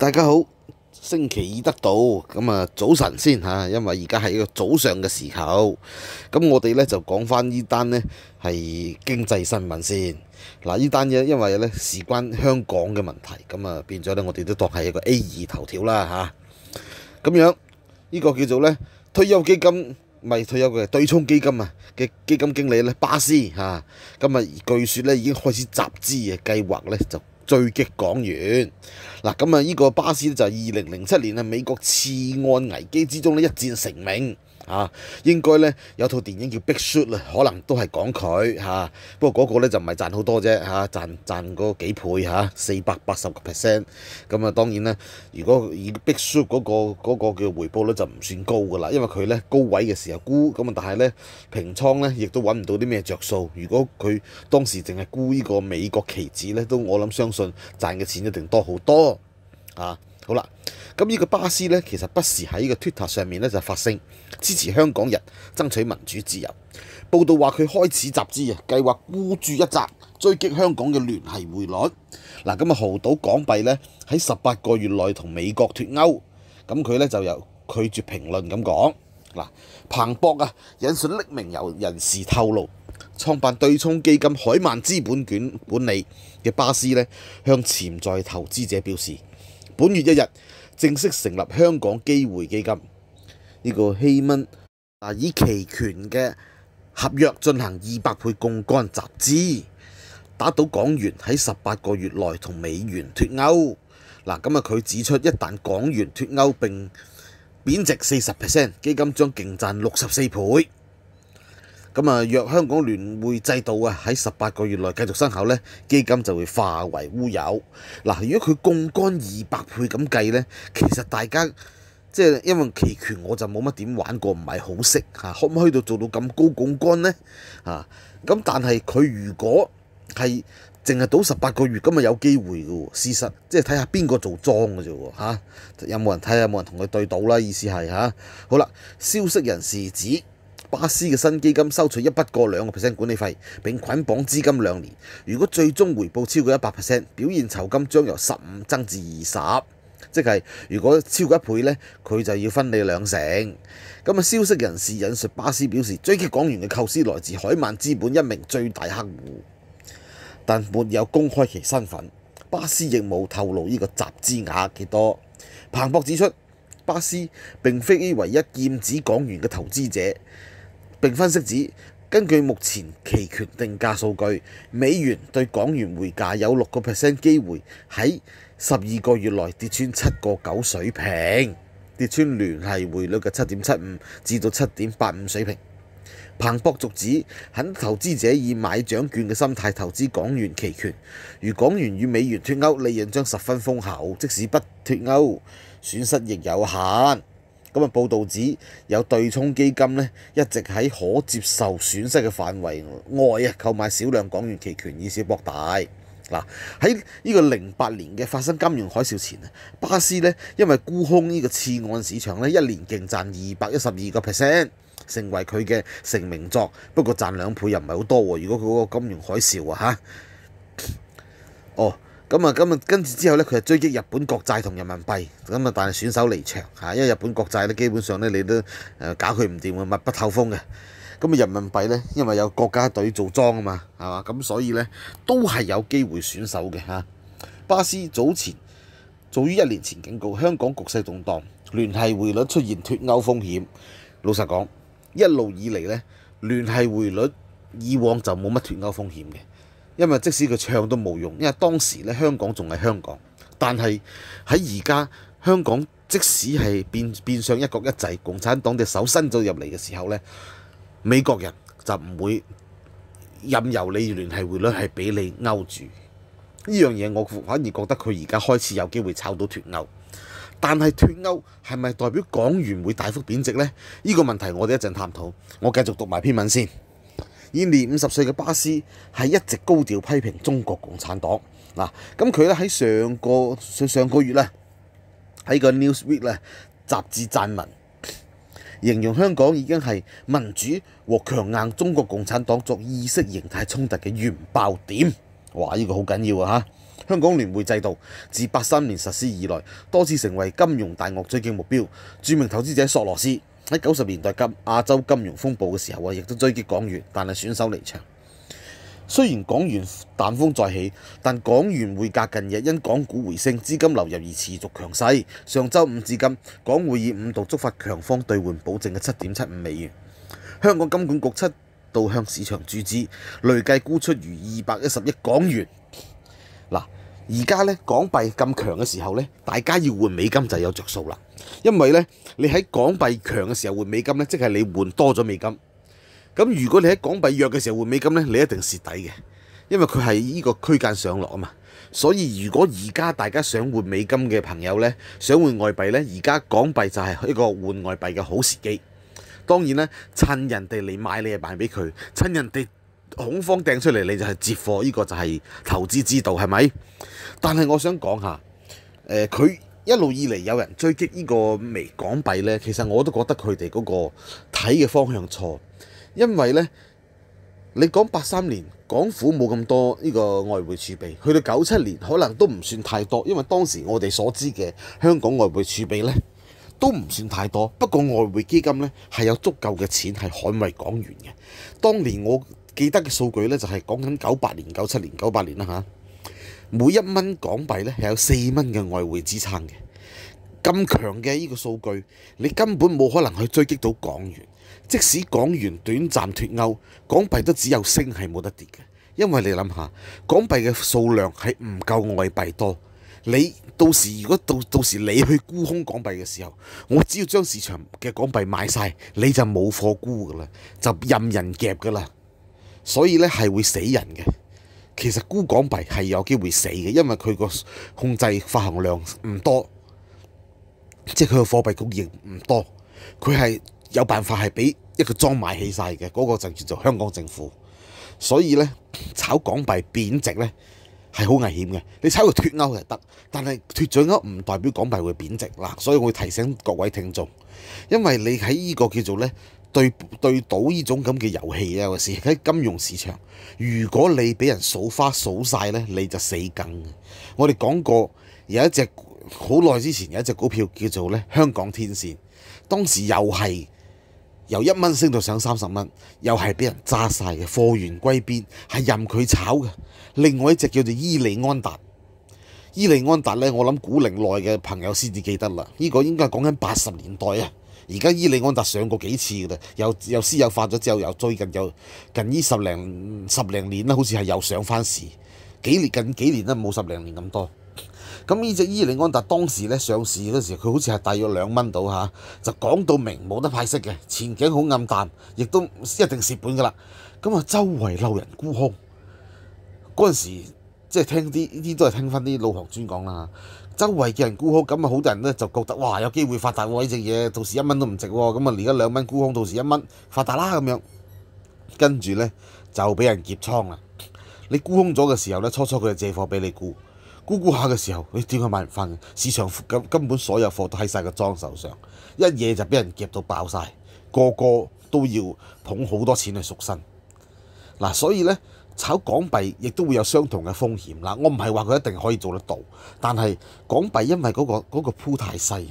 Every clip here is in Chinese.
大家好，星期二得到咁啊，早晨先吓，因为而家系一个早上嘅时候，咁我哋咧就讲翻呢单咧系经济新闻先。嗱，呢单嘢因为咧事关香港嘅问题，咁啊变咗咧我哋都当系一个 A 二头条啦吓。咁样呢个叫做咧退休基金，咪退休嘅對沖基金啊嘅基金經理咧巴斯嚇，咁啊據說咧已經開始集資嘅計劃咧就。追擊港元嗱，咁啊依個巴士咧就係二零零七年啊美國次按危機之中咧一戰成名。啊，應該咧有套電影叫《Big s h o o t 啦，可能都係講佢嚇。不過嗰個咧就唔係賺好多啫嚇，賺賺嗰幾倍嚇，四百八十個 percent。咁啊，當然咧，如果以《Big s h o o t 嗰個嗰個回報率就唔算高噶啦，因為佢咧高位嘅時候沽咁啊，但係咧平倉咧亦都揾唔到啲咩着數。如果佢當時淨係沽呢個美國期指咧，都我諗相信賺嘅錢一定多好多。啊，好啦。咁呢個巴斯呢，其實不時喺呢個 Twitter 上面呢就發聲支持香港人爭取民主自由。報道話佢開始集資啊，計劃孤注一擲追擊香港嘅聯繫匯率嗱。咁啊，豪賭港幣呢，喺十八個月內同美國脱歐，咁佢呢就由拒絕評論咁講嗱。彭博啊，引述匿名油人士透露，創辦對沖基金海曼資本卷管理嘅巴斯咧，向潛在投資者表示本月一日。正式成立香港機會基金，呢個希蚊啊，以期權嘅合約進行二百倍杠杆集資，打倒港元喺十八個月內同美元脫歐。嗱，咁啊佢指出，一旦港元脫歐並貶值四十 percent，基金將勁賺六十四倍。咁啊，若香港聯會制度啊喺十八個月內繼續生效咧，基金就會化為烏有。嗱，如果佢鉬乾二百倍咁計咧，其實大家即係因為期權我就冇乜點玩過，唔係好識嚇。可唔可以到做到咁高鉬乾咧？啊，咁但係佢如果係淨係到十八個月，咁啊有機會嘅喎。事實即係睇下邊個做莊嘅啫喎，嚇有冇人睇有冇人同佢對賭啦？意思係嚇。好啦，消息人士指。巴斯嘅新基金收取一筆過兩個 percent 管理費，並捆綁資金兩年。如果最終回報超過一百 percent，表現酬金將由十五增至二十，即係如果超過一倍呢，佢就要分你兩成。咁啊，消息人士引述巴斯表示，追击港元嘅構思來自海曼資本一名最大客户，但沒有公開其身份。巴斯亦冇透露呢個集資額幾多。彭博指出，巴斯並非唯一劍指港元嘅投資者。並分析指，根據目前期權定價數據，美元對港元匯價有六個 percent 機會喺十二個月內跌穿七個九水平，跌穿聯係匯率嘅七點七五至到七點八五水平。彭博續指，肯投資者以買獎券嘅心態投資港元期權，如港元與美元脱歐，利潤將十分豐厚；即使不脱歐，損失亦有限。咁啊，報道指有對沖基金咧，一直喺可接受損失嘅範圍外啊，購買少量港元期權以小博大。嗱，喺呢個零八年嘅發生金融海嘯前啊，巴斯咧因為沽空呢個次按市場咧，一年勁賺二百一十二個 percent，成為佢嘅成名作。不過賺兩倍又唔係好多喎，如果佢嗰個金融海嘯啊嚇，哦。咁啊，咁啊，跟住之後咧，佢就追擊日本國債同人民幣。咁啊，但係選手離場嚇，因為日本國債咧，基本上咧，你都誒搞佢唔掂嘅，密不透風嘅。咁啊，人民幣咧，因為有國家隊做莊啊嘛，係嘛？咁所以咧，都係有機會選手嘅嚇。巴斯早前早於一年前警告香港局勢動盪，聯係匯率出現脱歐風險。老實講，一路以嚟咧，聯係匯率以往就冇乜脱歐風險嘅。因為即使佢唱都冇用，因為當時咧香港仲係香港。但係喺而家香港即使係變變相一國一制，共產黨隻手伸咗入嚟嘅時候咧，美國人就唔會任由你聯係匯率係俾你勾住。呢樣嘢我反而覺得佢而家開始有機會炒到脱歐。但係脱歐係咪代表港元會大幅貶值咧？呢個問題我哋一陣探討。我繼續讀埋篇文先。已年五十歲嘅巴斯係一直高調批評中國共產黨嗱，咁佢咧喺上個上上個月咧喺個 Newsweek 咧雜誌撰文，形容香港已經係民主和強硬中國共產黨作意識形態衝突嘅原爆點。哇！呢個好緊要啊嚇！香港聯會制度自八三年實施以來，多次成為金融大惡追擊目標。著名投資者索羅斯。喺九十年代金亞洲金融風暴嘅時候啊，亦都追擊港元，但係選手離場。雖然港元彈風再起，但港元匯價近日因港股回升、資金流入而持續強勢。上週五至今，港匯以五度觸發強方兑換保證嘅七點七五美元。香港金管局七度向市場注資，累計沽出逾二百一十億港元。嗱。而家咧港幣咁強嘅時候咧，大家要換美金就有着數啦。因為咧，你喺港幣強嘅時候換美金咧，即係你換多咗美金。咁如果你喺港幣弱嘅時候換美金咧，你一定蝕底嘅，因為佢係依個區間上落啊嘛。所以如果而家大家想換美金嘅朋友咧，想換外幣咧，而家港幣就係一個換外幣嘅好時機。當然咧，趁人哋嚟買你就賣俾佢，趁人哋。恐慌掟出嚟，你就係接貨。呢個就係投資之道，係咪？但係我想講下，誒，佢一路以嚟有人追擊呢個微港幣呢，其實我都覺得佢哋嗰個睇嘅方向錯，因為呢，你講八三年，港府冇咁多呢個外匯儲備，去到九七年可能都唔算太多，因為當時我哋所知嘅香港外匯儲備呢都唔算太多。不過外匯基金呢係有足夠嘅錢係捍衞港元嘅。當年我。記得嘅數據咧，就係講緊九八年、九七年、九八年啦嚇。每一蚊港幣咧係有四蚊嘅外匯支撐嘅咁強嘅呢個數據，你根本冇可能去追擊到港元。即使港元短暫脱歐，港幣都只有升係冇得跌嘅，因為你諗下港幣嘅數量係唔夠外幣多。你到時如果到到時你去沽空港幣嘅時候，我只要將市場嘅港幣買晒，你就冇貨沽噶啦，就任人夾噶啦。所以咧係會死人嘅，其實沽港幣係有機會死嘅，因為佢個控制發行量唔多，即係佢個貨幣局型唔多，佢係有辦法係俾一個裝買起曬嘅，嗰個就叫做香港政府。所以咧炒港幣貶值咧係好危險嘅，你炒個脱歐就得，但係脱咗歐唔代表港幣會貶值啦，所以我會提醒各位聽眾，因為你喺依個叫做咧。對對到呢種咁嘅遊戲啊，有時 喺金融市場，如果你俾人數花數晒呢，你就死梗。我哋講過有一隻好耐之前有一隻股票叫做咧香港天線，當時又係由一蚊升到上三十蚊，又係俾人揸晒嘅貨源歸邊係任佢炒嘅。另外一隻叫做伊利安達，伊利安達咧，我諗古灵內嘅朋友先至記得啦。呢、個應該係講緊八十年代啊。而家伊利安達上過幾次嘅啦，又又私有化咗之後，又最近又近呢十零十零年啦，好似係又上翻市。幾年近幾年啦，冇十零年咁多。咁呢只伊利安達當時咧上市嗰時，佢好似係大約兩蚊到嚇，就講到明冇得派息嘅，前景好暗淡，亦都一定蝕本㗎啦。咁啊，周圍漏人沽空。嗰陣時即係聽啲呢啲都係聽翻啲老行專講啦。周圍嘅人沽空，咁啊好多人呢就覺得哇有機會發達喎呢隻嘢，到時一蚊都唔值喎，咁啊而家兩蚊沽空，到時一蚊發達啦咁樣，跟住咧就俾人劫倉啦。你沽空咗嘅時候咧，初初佢就借貨俾你沽，沽沽下嘅時候，你點解買唔翻市場根本所有貨都喺曬個莊手上，一嘢就俾人劫到爆晒，個個都要捧好多錢去縮身。嗱，所以咧。炒港幣亦都會有相同嘅風險啦。我唔係話佢一定可以做得到，但係港幣因為嗰個嗰個鋪太細，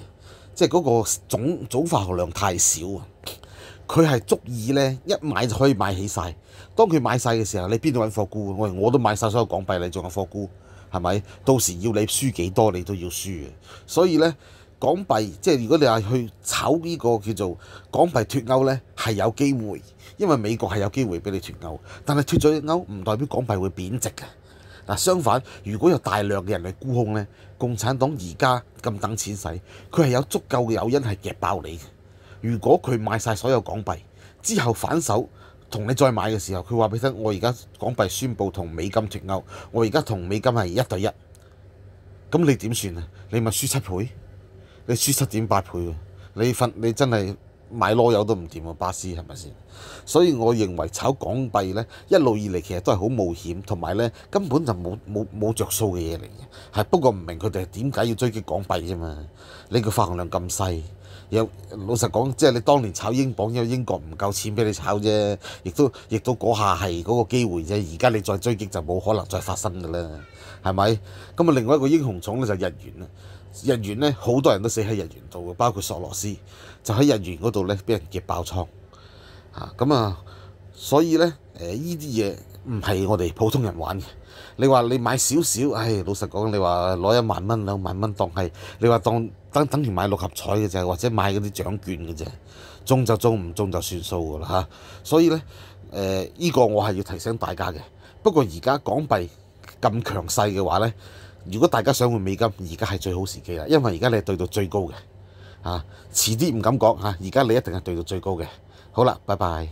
即係嗰個總總發行量太少啊。佢係足以咧一買就可以買起晒。當佢買晒嘅時候，你邊度揾貨沽？喂，我都買晒所有港幣你仲有貨沽？係咪？到時要你輸幾多，你都要輸嘅。所以咧，港幣即係如果你係去炒呢個叫做港幣脱歐咧，係有機會。因為美國係有機會俾你脱歐，但係脱咗歐唔代表港幣會貶值嘅。嗱，相反，如果有大量嘅人嚟沽空咧，共產黨而家咁等錢使，佢係有足夠嘅誘因係夾爆你。如果佢賣曬所有港幣之後反手同你再買嘅時候，佢話俾你聽：我而家港幣宣佈同美金脱歐，我而家同美金係一對一。咁你點算啊？你咪輸七倍，你輸七點八倍你份你真係。買攞油都唔掂啊，巴斯係咪先？所以我認為炒港幣咧，一路以嚟其實都係好冒險，同埋咧根本就冇冇冇著數嘅嘢嚟嘅。係不過唔明佢哋點解要追擊港幣啫嘛？你個發行量咁細。有老實講，即係你當年炒英鎊，因為英國唔夠錢俾你炒啫。亦都亦都嗰下係嗰個機會啫。而家你再追擊就冇可能再發生㗎啦，係咪？咁啊，另外一個英雄寵咧就日元啦。日元咧好多人都死喺日元度，包括索羅斯就喺日元嗰度咧俾人夾爆倉啊！咁啊，所以咧誒呢啲嘢唔係我哋普通人玩嘅。你話你買少少，唉，老實講，你話攞一萬蚊兩萬蚊當係，你話當。等等住買六合彩嘅啫，或者買嗰啲獎券嘅啫，中就中，唔中就算數噶啦所以咧，誒依個我係要提醒大家嘅。不過而家港幣咁強勢嘅話咧，如果大家想換美金，而家係最好時機啦，因為而家你係兑到最高嘅。嚇，遲啲唔敢講嚇，而家你一定係對到最高嘅。好啦，拜拜。